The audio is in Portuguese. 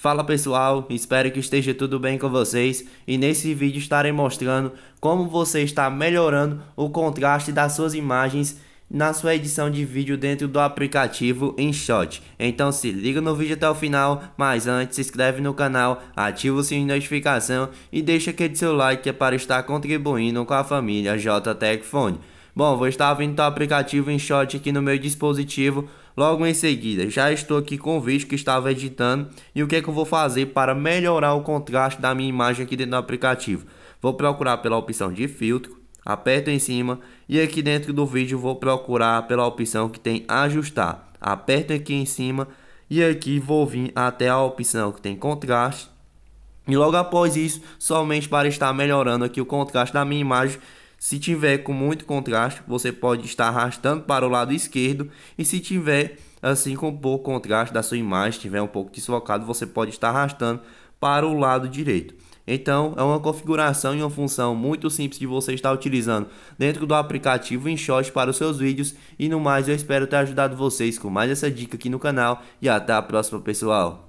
Fala pessoal, espero que esteja tudo bem com vocês e nesse vídeo estarei mostrando como você está melhorando o contraste das suas imagens na sua edição de vídeo dentro do aplicativo InShot. Então se liga no vídeo até o final, mas antes se inscreve no canal, ativa o sininho de notificação e deixa aquele seu like é para estar contribuindo com a família JTech Bom, vou estar vindo o aplicativo InShot aqui no meu dispositivo logo em seguida. Já estou aqui com o vídeo que estava editando e o que é que eu vou fazer para melhorar o contraste da minha imagem aqui dentro do aplicativo. Vou procurar pela opção de filtro, aperto em cima e aqui dentro do vídeo vou procurar pela opção que tem ajustar. Aperto aqui em cima e aqui vou vir até a opção que tem contraste. E logo após isso, somente para estar melhorando aqui o contraste da minha imagem, se tiver com muito contraste, você pode estar arrastando para o lado esquerdo e se tiver assim com pouco contraste da sua imagem, estiver um pouco desfocado, você pode estar arrastando para o lado direito. Então, é uma configuração e uma função muito simples de você estar utilizando dentro do aplicativo InShot para os seus vídeos. E no mais, eu espero ter ajudado vocês com mais essa dica aqui no canal. E até a próxima, pessoal!